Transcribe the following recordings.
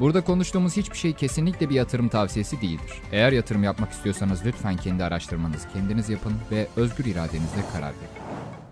Burada konuştuğumuz hiçbir şey kesinlikle bir yatırım tavsiyesi değildir. Eğer yatırım yapmak istiyorsanız lütfen kendi araştırmanızı kendiniz yapın ve özgür iradenizle karar verin.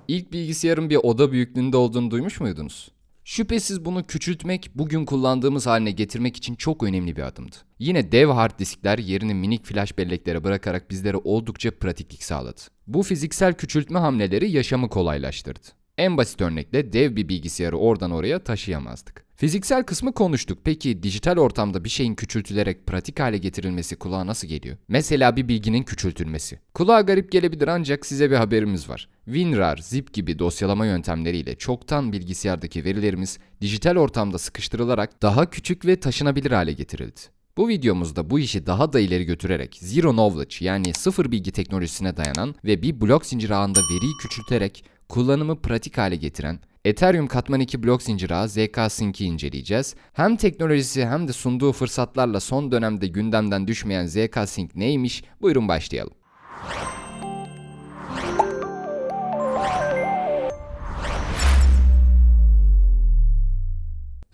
İlk bilgisayarın bir oda büyüklüğünde olduğunu duymuş muydunuz? Şüphesiz bunu küçültmek, bugün kullandığımız haline getirmek için çok önemli bir adımdı. Yine dev hard diskler yerini minik flash belleklere bırakarak bizlere oldukça pratiklik sağladı. Bu fiziksel küçültme hamleleri yaşamı kolaylaştırdı. En basit örnekle dev bir bilgisayarı oradan oraya taşıyamazdık. Fiziksel kısmı konuştuk. Peki dijital ortamda bir şeyin küçültülerek pratik hale getirilmesi kulağa nasıl geliyor? Mesela bir bilginin küçültülmesi. Kulağa garip gelebilir ancak size bir haberimiz var. WinRAR, zip gibi dosyalama yöntemleriyle çoktan bilgisayardaki verilerimiz dijital ortamda sıkıştırılarak daha küçük ve taşınabilir hale getirildi. Bu videomuzda bu işi daha da ileri götürerek zero knowledge yani sıfır bilgi teknolojisine dayanan ve bir blok zincir ağında veriyi küçülterek kullanımı pratik hale getiren Ethereum Katman 2 blok zinciri ağı ZK Sync'i inceleyeceğiz. Hem teknolojisi hem de sunduğu fırsatlarla son dönemde gündemden düşmeyen ZK Sync neymiş? Buyurun başlayalım.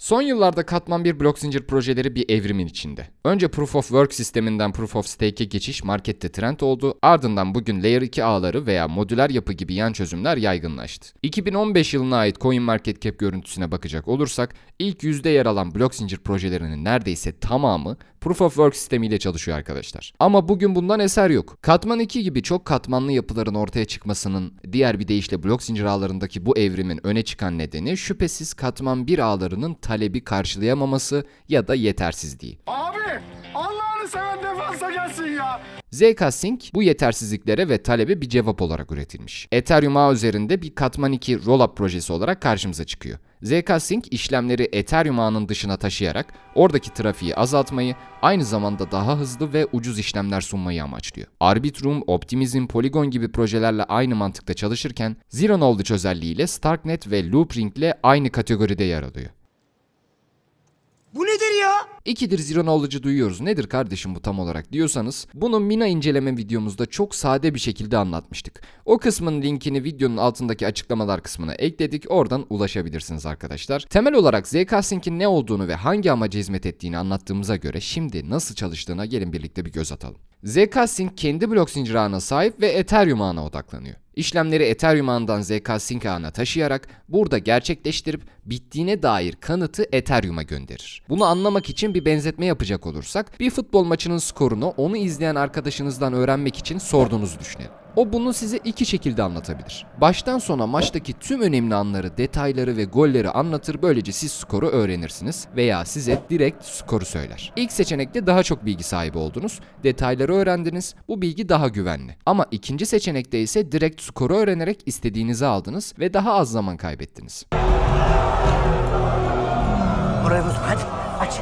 Son yıllarda katman bir blok zincir projeleri bir evrimin içinde. Önce Proof of Work sisteminden Proof of Stake'e geçiş markette trend oldu. Ardından bugün Layer 2 ağları veya modüler yapı gibi yan çözümler yaygınlaştı. 2015 yılına ait market cap görüntüsüne bakacak olursak ilk yüzde yer alan blok zincir projelerinin neredeyse tamamı Proof of Work sistemiyle çalışıyor arkadaşlar. Ama bugün bundan eser yok. Katman 2 gibi çok katmanlı yapıların ortaya çıkmasının diğer bir deyişle blok zincir ağlarındaki bu evrimin öne çıkan nedeni şüphesiz katman 1 ağlarının talebi karşılayamaması ya da yetersizliği. Abi Allah'ını seven de şansa gelsin ya. Zeka bu yetersizliklere ve talebe bir cevap olarak üretilmiş. Ethereum ağ üzerinde bir katman 2 rollup projesi olarak karşımıza çıkıyor. Zeka işlemleri Ethereum ağının dışına taşıyarak oradaki trafiği azaltmayı, aynı zamanda daha hızlı ve ucuz işlemler sunmayı amaçlıyor. Arbitrum, Optimism, Polygon gibi projelerle aynı mantıkta çalışırken Zero Knowledge özelliğiyle Starknet ve Loopring ile aynı kategoride yer alıyor. İkidir Ziranoğlu'cu duyuyoruz. Nedir kardeşim bu tam olarak diyorsanız bunu Mina inceleme videomuzda çok sade bir şekilde anlatmıştık. O kısmın linkini videonun altındaki açıklamalar kısmına ekledik. Oradan ulaşabilirsiniz arkadaşlar. Temel olarak ZK-Sync'in ne olduğunu ve hangi amaca hizmet ettiğini anlattığımıza göre şimdi nasıl çalıştığına gelin birlikte bir göz atalım. zk kendi blok zincir ağına sahip ve Ethereum ağına odaklanıyor. İşlemleri Ethereum ağından ZK Sync ağına taşıyarak burada gerçekleştirip bittiğine dair kanıtı Ethereum'a gönderir. Bunu anlamak için bir benzetme yapacak olursak bir futbol maçının skorunu onu izleyen arkadaşınızdan öğrenmek için sorduğunuzu düşünelim. O bunu size iki şekilde anlatabilir. Baştan sona maçtaki tüm önemli anları, detayları ve golleri anlatır böylece siz skoru öğrenirsiniz veya size direkt skoru söyler. İlk seçenekte daha çok bilgi sahibi oldunuz, detayları öğrendiniz, bu bilgi daha güvenli. Ama ikinci seçenekte ise direkt skoru öğrenerek istediğinizi aldınız ve daha az zaman kaybettiniz. Orayı bozma hadi. Aç.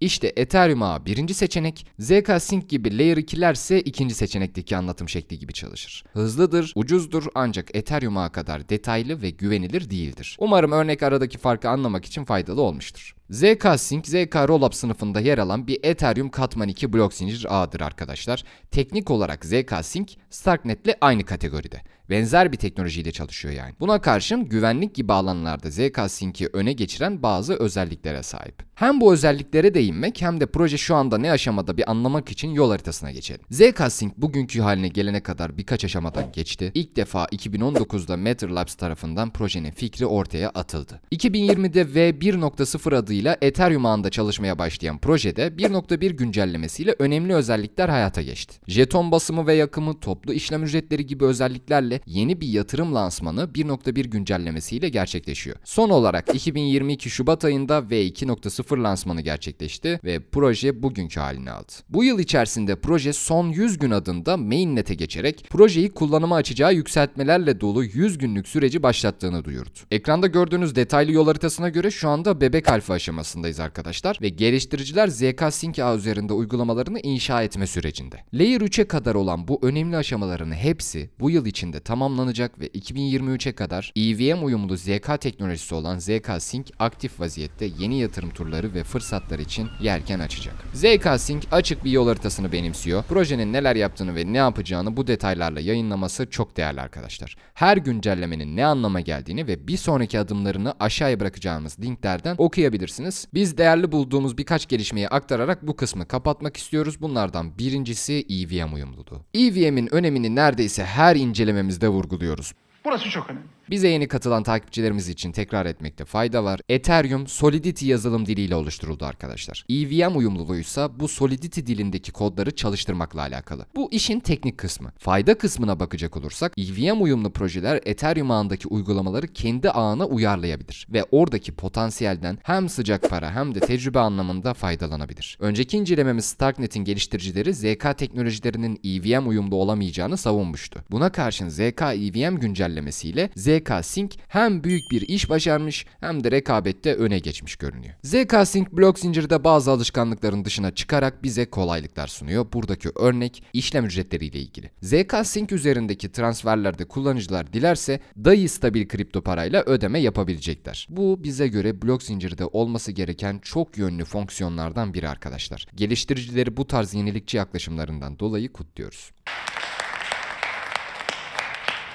İşte Ethereum ağı birinci seçenek, ZK Sync gibi Layer 2'ler ise ikinci seçenekteki anlatım şekli gibi çalışır. Hızlıdır, ucuzdur ancak Ethereum ağı kadar detaylı ve güvenilir değildir. Umarım örnek aradaki farkı anlamak için faydalı olmuştur. ZK Sync, ZK Rollup sınıfında yer alan bir Ethereum katman 2 blok zincir ağıdır arkadaşlar. Teknik olarak ZK Sync, Starknet ile aynı kategoride. Benzer bir teknolojiyle çalışıyor yani. Buna karşın güvenlik gibi alanlarda ZK Sync'i öne geçiren bazı özelliklere sahip. Hem bu özelliklere değinmek hem de proje şu anda ne aşamada bir anlamak için yol haritasına geçelim. ZK Sync bugünkü haline gelene kadar birkaç aşamadan geçti. İlk defa 2019'da Matter Labs tarafından projenin fikri ortaya atıldı. 2020'de V1.0 adıyla adıyla Ethereum ağında çalışmaya başlayan projede 1.1 güncellemesiyle önemli özellikler hayata geçti. Jeton basımı ve yakımı, toplu işlem ücretleri gibi özelliklerle yeni bir yatırım lansmanı 1.1 güncellemesiyle gerçekleşiyor. Son olarak 2022 Şubat ayında V2.0 lansmanı gerçekleşti ve proje bugünkü halini aldı. Bu yıl içerisinde proje son 100 gün adında mainnet'e geçerek projeyi kullanıma açacağı yükseltmelerle dolu 100 günlük süreci başlattığını duyurdu. Ekranda gördüğünüz detaylı yol haritasına göre şu anda bebek alfa aşamasındayız arkadaşlar ve geliştiriciler ZK Sync ağ üzerinde uygulamalarını inşa etme sürecinde. Layer 3'e kadar olan bu önemli aşamaların hepsi bu yıl içinde tamamlanacak ve 2023'e kadar EVM uyumlu ZK teknolojisi olan ZK Sync aktif vaziyette yeni yatırım turları ve fırsatlar için yerken açacak. ZK Sync açık bir yol haritasını benimsiyor. Projenin neler yaptığını ve ne yapacağını bu detaylarla yayınlaması çok değerli arkadaşlar. Her güncellemenin ne anlama geldiğini ve bir sonraki adımlarını aşağıya bırakacağımız linklerden okuyabilirsiniz yazabilirsiniz. Biz değerli bulduğumuz birkaç gelişmeyi aktararak bu kısmı kapatmak istiyoruz. Bunlardan birincisi EVM uyumluluğu. EVM'in önemini neredeyse her incelememizde vurguluyoruz. Burası çok önemli. Bize yeni katılan takipçilerimiz için tekrar etmekte fayda var. Ethereum Solidity yazılım diliyle oluşturuldu arkadaşlar. EVM uyumluluğuysa bu Solidity dilindeki kodları çalıştırmakla alakalı. Bu işin teknik kısmı. Fayda kısmına bakacak olursak EVM uyumlu projeler Ethereum ağındaki uygulamaları kendi ağına uyarlayabilir ve oradaki potansiyelden hem sıcak para hem de tecrübe anlamında faydalanabilir. Önceki incelememiz Starknet'in geliştiricileri ZK teknolojilerinin EVM uyumlu olamayacağını savunmuştu. Buna karşın ZK EVM güncellemesiyle Z ZK Sync hem büyük bir iş başarmış hem de rekabette öne geçmiş görünüyor. ZK Sync blok zincirde bazı alışkanlıkların dışına çıkarak bize kolaylıklar sunuyor. Buradaki örnek işlem ücretleriyle ilgili. ZK Sync üzerindeki transferlerde kullanıcılar dilerse DAI stabil kripto parayla ödeme yapabilecekler. Bu bize göre blok zincirde olması gereken çok yönlü fonksiyonlardan biri arkadaşlar. Geliştiricileri bu tarz yenilikçi yaklaşımlarından dolayı kutluyoruz.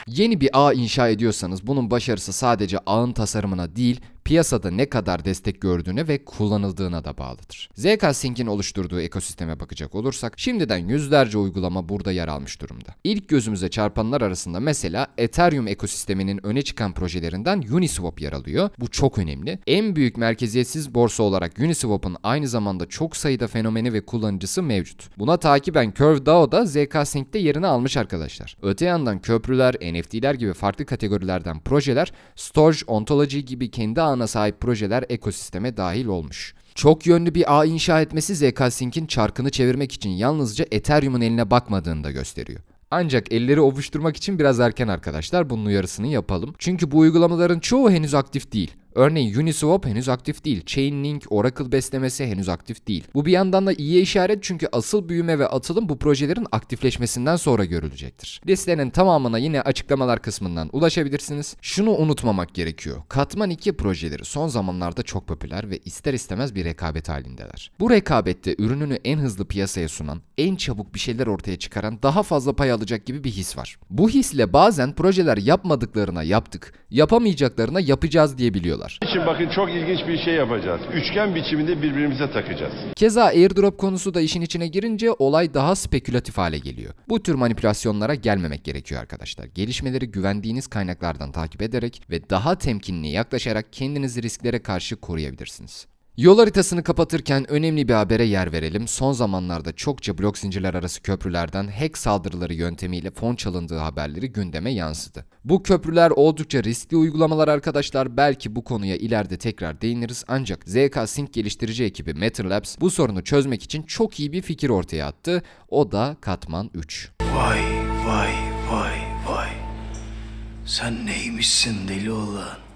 Yeni bir ağ inşa ediyorsanız bunun başarısı sadece ağın tasarımına değil piyasada ne kadar destek gördüğüne ve kullanıldığına da bağlıdır. ZK Sync'in oluşturduğu ekosisteme bakacak olursak şimdiden yüzlerce uygulama burada yer almış durumda. İlk gözümüze çarpanlar arasında mesela Ethereum ekosisteminin öne çıkan projelerinden Uniswap yer alıyor. Bu çok önemli. En büyük merkeziyetsiz borsa olarak Uniswap'ın aynı zamanda çok sayıda fenomeni ve kullanıcısı mevcut. Buna takiben Curve DAO da ZK Sync'te yerini almış arkadaşlar. Öte yandan köprüler, NFT'ler gibi farklı kategorilerden projeler Storage Ontology gibi kendi anlamında ağına sahip projeler ekosisteme dahil olmuş. Çok yönlü bir ağ inşa etmesi ZK Sync'in çarkını çevirmek için yalnızca Ethereum'un eline bakmadığını da gösteriyor. Ancak elleri ovuşturmak için biraz erken arkadaşlar bunun uyarısını yapalım. Çünkü bu uygulamaların çoğu henüz aktif değil. Örneğin Uniswap henüz aktif değil. Chainlink, Oracle beslemesi henüz aktif değil. Bu bir yandan da iyi işaret çünkü asıl büyüme ve atılım bu projelerin aktifleşmesinden sonra görülecektir. Listenin tamamına yine açıklamalar kısmından ulaşabilirsiniz. Şunu unutmamak gerekiyor. Katman 2 projeleri son zamanlarda çok popüler ve ister istemez bir rekabet halindeler. Bu rekabette ürününü en hızlı piyasaya sunan, en çabuk bir şeyler ortaya çıkaran daha fazla pay alacak gibi bir his var. Bu hisle bazen projeler yapmadıklarına yaptık, yapamayacaklarına yapacağız diyebiliyorlar yapıyorlar. Şimdi bakın çok ilginç bir şey yapacağız. Üçgen biçiminde birbirimize takacağız. Keza airdrop konusu da işin içine girince olay daha spekülatif hale geliyor. Bu tür manipülasyonlara gelmemek gerekiyor arkadaşlar. Gelişmeleri güvendiğiniz kaynaklardan takip ederek ve daha temkinli yaklaşarak kendinizi risklere karşı koruyabilirsiniz. Yol haritasını kapatırken önemli bir habere yer verelim. Son zamanlarda çokça blok zincirler arası köprülerden hack saldırıları yöntemiyle fon çalındığı haberleri gündeme yansıdı. Bu köprüler oldukça riskli uygulamalar arkadaşlar. Belki bu konuya ileride tekrar değiniriz. Ancak ZK Sync geliştirici ekibi Matter Labs bu sorunu çözmek için çok iyi bir fikir ortaya attı. O da Katman 3. Vay vay vay vay. Sen neymişsin deli olan?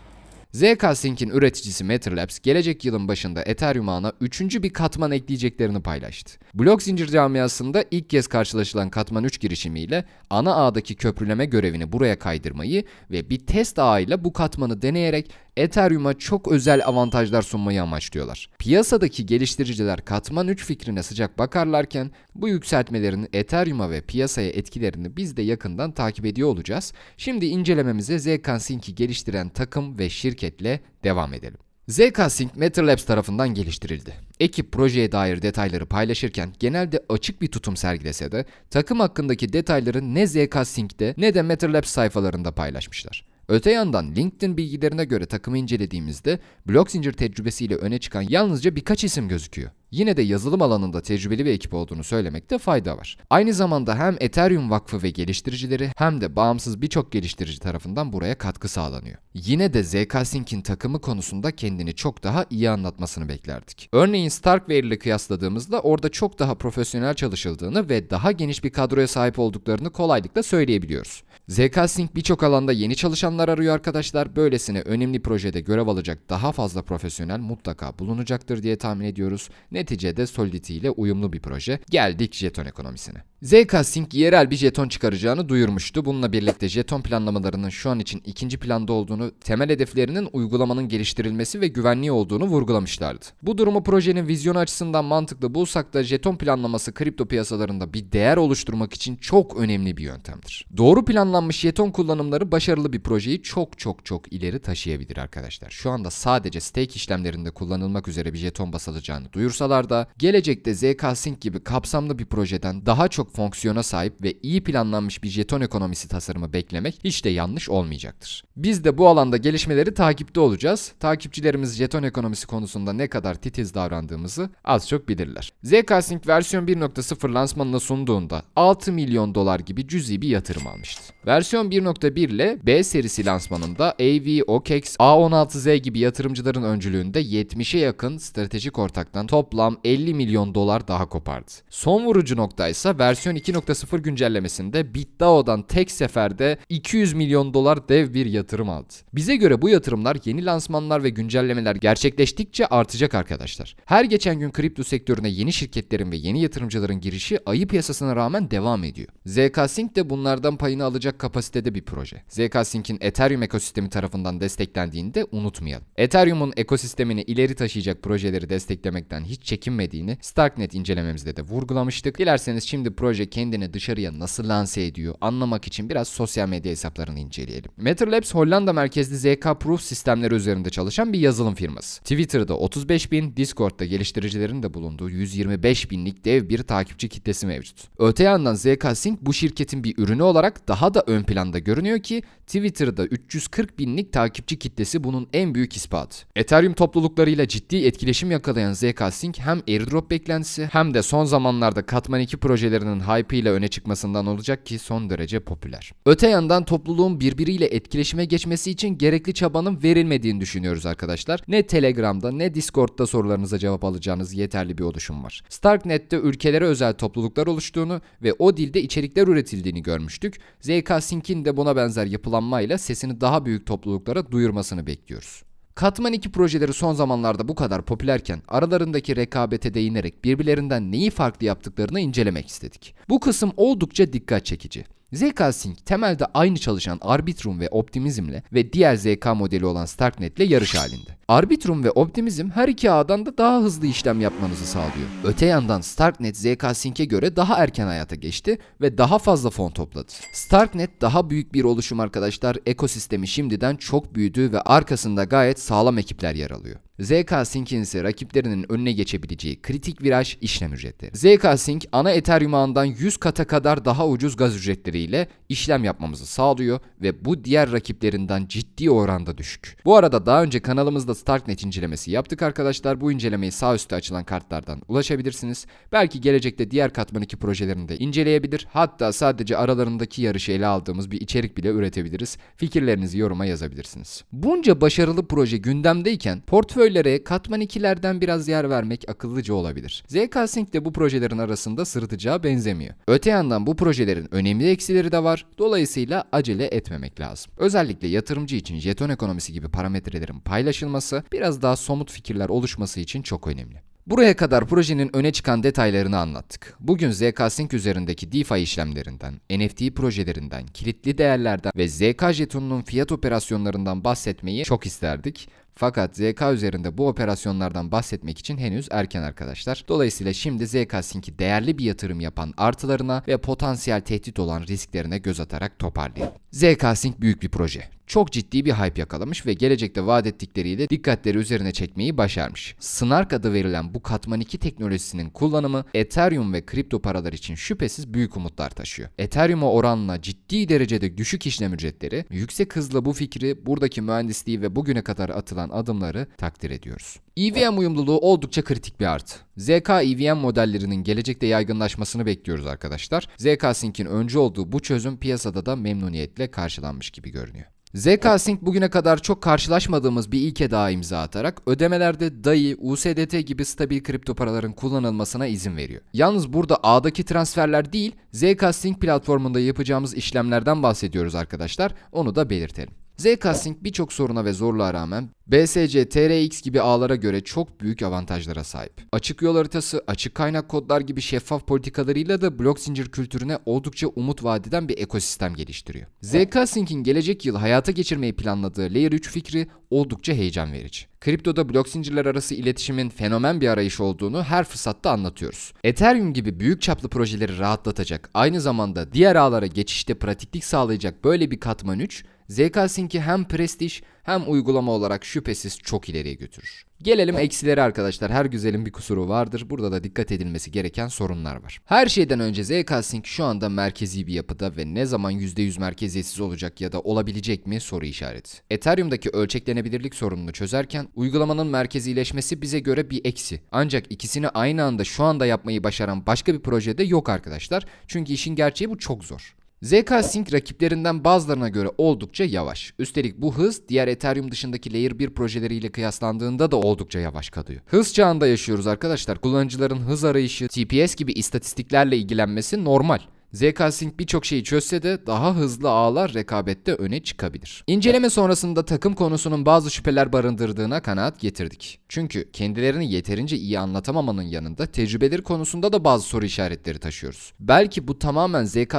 ZK Sync'in üreticisi Matterlabs gelecek yılın başında Ethereum ağına üçüncü bir katman ekleyeceklerini paylaştı. Blok zincir camiasında ilk kez karşılaşılan katman 3 girişimiyle ana ağdaki köprüleme görevini buraya kaydırmayı ve bir test ağıyla bu katmanı deneyerek Ethereum'a çok özel avantajlar sunmayı amaçlıyorlar. Piyasadaki geliştiriciler katman 3 fikrine sıcak bakarlarken bu yükseltmelerin Ethereum'a ve piyasaya etkilerini biz de yakından takip ediyor olacağız. Şimdi incelememize zcash geliştiren takım ve şirketle devam edelim. Zcash-Sync Matter Labs tarafından geliştirildi. Ekip projeye dair detayları paylaşırken genelde açık bir tutum sergilese de takım hakkındaki detayları ne zcash ne de Matter Labs sayfalarında paylaşmışlar. Öte yandan LinkedIn bilgilerine göre takımı incelediğimizde blok zincir tecrübesiyle öne çıkan yalnızca birkaç isim gözüküyor. Yine de yazılım alanında tecrübeli bir ekip olduğunu söylemekte fayda var. Aynı zamanda hem Ethereum Vakfı ve geliştiricileri hem de bağımsız birçok geliştirici tarafından buraya katkı sağlanıyor. Yine de ZK Sync'in takımı konusunda kendini çok daha iyi anlatmasını beklerdik. Örneğin Starkware ile kıyasladığımızda orada çok daha profesyonel çalışıldığını ve daha geniş bir kadroya sahip olduklarını kolaylıkla söyleyebiliyoruz. ZK Sync birçok alanda yeni çalışanlar arıyor arkadaşlar. Böylesine önemli projede görev alacak daha fazla profesyonel mutlaka bulunacaktır diye tahmin ediyoruz. Neticede Solidity ile uyumlu bir proje. Geldik jeton ekonomisine. ZK Sync yerel bir jeton çıkaracağını duyurmuştu. Bununla birlikte jeton planlamalarının şu an için ikinci planda olduğunu, temel hedeflerinin uygulamanın geliştirilmesi ve güvenliği olduğunu vurgulamışlardı. Bu durumu projenin vizyonu açısından mantıklı bulsak da jeton planlaması kripto piyasalarında bir değer oluşturmak için çok önemli bir yöntemdir. Doğru planlama Sınırlanmış jeton kullanımları başarılı bir projeyi çok çok çok ileri taşıyabilir arkadaşlar. Şu anda sadece stake işlemlerinde kullanılmak üzere bir jeton basılacağını duyursalar da gelecekte ZK Sync gibi kapsamlı bir projeden daha çok fonksiyona sahip ve iyi planlanmış bir jeton ekonomisi tasarımı beklemek hiç de yanlış olmayacaktır. Biz de bu alanda gelişmeleri takipte olacağız. Takipçilerimiz jeton ekonomisi konusunda ne kadar titiz davrandığımızı az çok bilirler. ZK Sync versiyon 1.0 lansmanına sunduğunda 6 milyon dolar gibi cüzi bir yatırım almıştı. Versiyon 1.1 ile B serisi lansmanında AV, OKEX, A16Z gibi yatırımcıların öncülüğünde 70'e yakın stratejik ortaktan toplam 50 milyon dolar daha kopardı. Son vurucu nokta ise versiyon 2.0 güncellemesinde BitDao'dan tek seferde 200 milyon dolar dev bir yatırım aldı. Bize göre bu yatırımlar yeni lansmanlar ve güncellemeler gerçekleştikçe artacak arkadaşlar. Her geçen gün kripto sektörüne yeni şirketlerin ve yeni yatırımcıların girişi ayı piyasasına rağmen devam ediyor. ZK Sync de bunlardan payını alacak olacak kapasitede bir proje. zkSync'in Ethereum ekosistemi tarafından desteklendiğini de unutmayalım. Ethereum'un ekosistemini ileri taşıyacak projeleri desteklemekten hiç çekinmediğini Starknet incelememizde de vurgulamıştık. Dilerseniz şimdi proje kendini dışarıya nasıl lanse ediyor anlamak için biraz sosyal medya hesaplarını inceleyelim. MetaLabs Hollanda merkezli ZK Proof sistemleri üzerinde çalışan bir yazılım firması. Twitter'da 35 bin, Discord'da geliştiricilerin de bulunduğu 125 binlik dev bir takipçi kitlesi mevcut. Öte yandan ZK Sync bu şirketin bir ürünü olarak daha da da ön planda görünüyor ki Twitter'da 340 binlik takipçi kitlesi bunun en büyük ispatı. Ethereum topluluklarıyla ciddi etkileşim yakalayan ZK Sync hem airdrop beklentisi hem de son zamanlarda Katman 2 projelerinin hype ile öne çıkmasından olacak ki son derece popüler. Öte yandan topluluğun birbiriyle etkileşime geçmesi için gerekli çabanın verilmediğini düşünüyoruz arkadaşlar. Ne Telegram'da ne Discord'da sorularınıza cevap alacağınız yeterli bir oluşum var. Starknet'te ülkelere özel topluluklar oluştuğunu ve o dilde içerikler üretildiğini görmüştük. ZK Sync'in de buna benzer yapılanmayla sesini daha büyük topluluklara duyurmasını bekliyoruz. Katman 2 projeleri son zamanlarda bu kadar popülerken aralarındaki rekabete değinerek birbirlerinden neyi farklı yaptıklarını incelemek istedik. Bu kısım oldukça dikkat çekici. ZK Sync temelde aynı çalışan Arbitrum ve Optimizm'le ve diğer ZK modeli olan Starknet ile yarış halinde. Arbitrum ve Optimizm her iki ağdan da daha hızlı işlem yapmanızı sağlıyor. Öte yandan Starknet ZK Sync'e göre daha erken hayata geçti ve daha fazla fon topladı. Starknet daha büyük bir oluşum arkadaşlar ekosistemi şimdiden çok büyüdü ve arkasında gayet sağlam ekipler yer alıyor. ZK Sync'in ise rakiplerinin önüne geçebileceği kritik viraj işlem ücretleri. ZK Sync ana Ethereum ağından 100 kata kadar daha ucuz gaz ücretleriyle işlem yapmamızı sağlıyor ve bu diğer rakiplerinden ciddi oranda düşük. Bu arada daha önce kanalımızda Yıldız incelemesi yaptık arkadaşlar. Bu incelemeyi sağ üstte açılan kartlardan ulaşabilirsiniz. Belki gelecekte diğer katman 2 projelerini de inceleyebilir. Hatta sadece aralarındaki yarışı ele aldığımız bir içerik bile üretebiliriz. Fikirlerinizi yoruma yazabilirsiniz. Bunca başarılı proje gündemdeyken portföylere katman 2'lerden biraz yer vermek akıllıca olabilir. ZK Sync de bu projelerin arasında sırıtacağı benzemiyor. Öte yandan bu projelerin önemli eksileri de var. Dolayısıyla acele etmemek lazım. Özellikle yatırımcı için jeton ekonomisi gibi parametrelerin paylaşılması olması biraz daha somut fikirler oluşması için çok önemli. Buraya kadar projenin öne çıkan detaylarını anlattık. Bugün ZK Sync üzerindeki DeFi işlemlerinden, NFT projelerinden, kilitli değerlerden ve ZK jetonunun fiyat operasyonlarından bahsetmeyi çok isterdik. Fakat ZK üzerinde bu operasyonlardan bahsetmek için henüz erken arkadaşlar. Dolayısıyla şimdi ZK Sink'i değerli bir yatırım yapan artılarına ve potansiyel tehdit olan risklerine göz atarak toparlayın. ZK Sync büyük bir proje çok ciddi bir hype yakalamış ve gelecekte vaat ettikleriyle dikkatleri üzerine çekmeyi başarmış. Snark adı verilen bu katman 2 teknolojisinin kullanımı Ethereum ve kripto paralar için şüphesiz büyük umutlar taşıyor. Ethereum'a oranla ciddi derecede düşük işlem ücretleri, yüksek hızla bu fikri buradaki mühendisliği ve bugüne kadar atılan atılan adımları takdir ediyoruz. EVM uyumluluğu oldukça kritik bir artı. ZK EVM modellerinin gelecekte yaygınlaşmasını bekliyoruz arkadaşlar. ZK Sync'in öncü olduğu bu çözüm piyasada da memnuniyetle karşılanmış gibi görünüyor. ZK Sync bugüne kadar çok karşılaşmadığımız bir ilke daha imza atarak ödemelerde DAI, USDT gibi stabil kripto paraların kullanılmasına izin veriyor. Yalnız burada A'daki transferler değil, ZK Sync platformunda yapacağımız işlemlerden bahsediyoruz arkadaşlar. Onu da belirtelim. Zcasting birçok soruna ve zorluğa rağmen BSC, TRX gibi ağlara göre çok büyük avantajlara sahip. Açık yol haritası, açık kaynak kodlar gibi şeffaf politikalarıyla da blok zincir kültürüne oldukça umut vadeden bir ekosistem geliştiriyor. Zcastink'in gelecek yıl hayata geçirmeyi planladığı Layer 3 fikri oldukça heyecan verici. Kriptoda blok zincirler arası iletişimin fenomen bir arayış olduğunu her fırsatta anlatıyoruz. Ethereum gibi büyük çaplı projeleri rahatlatacak, aynı zamanda diğer ağlara geçişte pratiklik sağlayacak böyle bir katman 3 ZK-Sync'i hem prestij hem uygulama olarak şüphesiz çok ileriye götürür. Gelelim eksileri arkadaşlar. Her güzelin bir kusuru vardır. Burada da dikkat edilmesi gereken sorunlar var. Her şeyden önce ZK-Sync şu anda merkezi bir yapıda ve ne zaman %100 merkeziyetsiz olacak ya da olabilecek mi soru işareti. Ethereum'daki ölçeklenebilirlik sorununu çözerken uygulamanın merkezileşmesi bize göre bir eksi. Ancak ikisini aynı anda şu anda yapmayı başaran başka bir projede yok arkadaşlar. Çünkü işin gerçeği bu çok zor. ZK Sync rakiplerinden bazılarına göre oldukça yavaş. Üstelik bu hız diğer Ethereum dışındaki Layer 1 projeleriyle kıyaslandığında da oldukça yavaş kalıyor. Hız çağında yaşıyoruz arkadaşlar. Kullanıcıların hız arayışı, TPS gibi istatistiklerle ilgilenmesi normal. ZK birçok şeyi çözse de daha hızlı ağlar rekabette öne çıkabilir. İnceleme sonrasında takım konusunun bazı şüpheler barındırdığına kanaat getirdik. Çünkü kendilerini yeterince iyi anlatamamanın yanında tecrübeleri konusunda da bazı soru işaretleri taşıyoruz. Belki bu tamamen ZK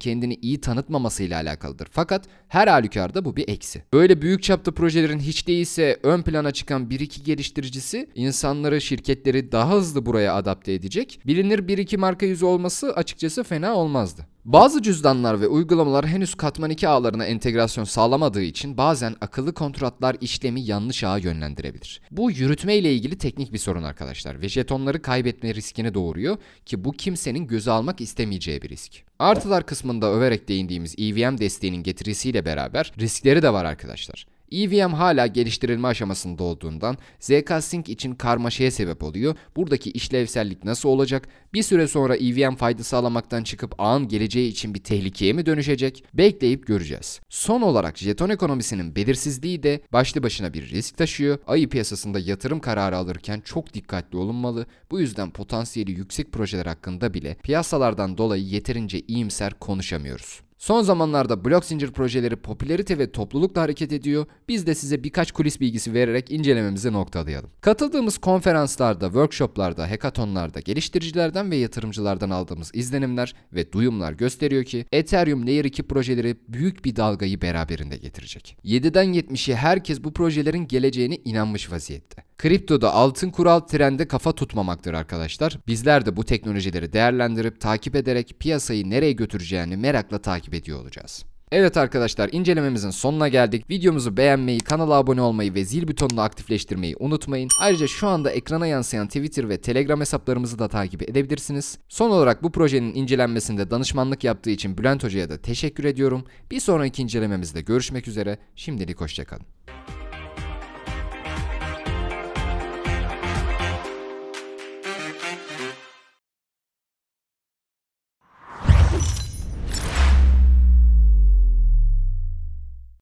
kendini iyi tanıtmamasıyla alakalıdır. Fakat her halükarda bu bir eksi. Böyle büyük çapta projelerin hiç değilse ön plana çıkan bir iki geliştiricisi insanları, şirketleri daha hızlı buraya adapte edecek. Bilinir bir iki marka yüzü olması açıkçası fena olmaz olmazdı. Bazı cüzdanlar ve uygulamalar henüz Katman 2 ağlarına entegrasyon sağlamadığı için bazen akıllı kontratlar işlemi yanlış ağa yönlendirebilir. Bu yürütme ile ilgili teknik bir sorun arkadaşlar ve jetonları kaybetme riskini doğuruyor ki bu kimsenin göze almak istemeyeceği bir risk. Artılar kısmında överek değindiğimiz EVM desteğinin getirisiyle beraber riskleri de var arkadaşlar. EVM hala geliştirilme aşamasında olduğundan ZK Sync için karmaşaya sebep oluyor. Buradaki işlevsellik nasıl olacak? Bir süre sonra EVM fayda sağlamaktan çıkıp ağın geleceği için bir tehlikeye mi dönüşecek? Bekleyip göreceğiz. Son olarak jeton ekonomisinin belirsizliği de başlı başına bir risk taşıyor. Ayı piyasasında yatırım kararı alırken çok dikkatli olunmalı. Bu yüzden potansiyeli yüksek projeler hakkında bile piyasalardan dolayı yeterince iyimser konuşamıyoruz. Son zamanlarda blok zincir projeleri popülerite ve toplulukla hareket ediyor. Biz de size birkaç kulis bilgisi vererek incelememizi noktalayalım. Katıldığımız konferanslarda, workshoplarda, hackathonlarda geliştiricilerden ve yatırımcılardan aldığımız izlenimler ve duyumlar gösteriyor ki Ethereum Layer 2 projeleri büyük bir dalgayı beraberinde getirecek. 7'den 70'e herkes bu projelerin geleceğine inanmış vaziyette. Kriptoda altın kural trende kafa tutmamaktır arkadaşlar. Bizler de bu teknolojileri değerlendirip takip ederek piyasayı nereye götüreceğini merakla takip ediyor olacağız. Evet arkadaşlar incelememizin sonuna geldik. Videomuzu beğenmeyi, kanala abone olmayı ve zil butonunu aktifleştirmeyi unutmayın. Ayrıca şu anda ekrana yansıyan Twitter ve Telegram hesaplarımızı da takip edebilirsiniz. Son olarak bu projenin incelenmesinde danışmanlık yaptığı için Bülent Hoca'ya da teşekkür ediyorum. Bir sonraki incelememizde görüşmek üzere. Şimdilik hoşçakalın.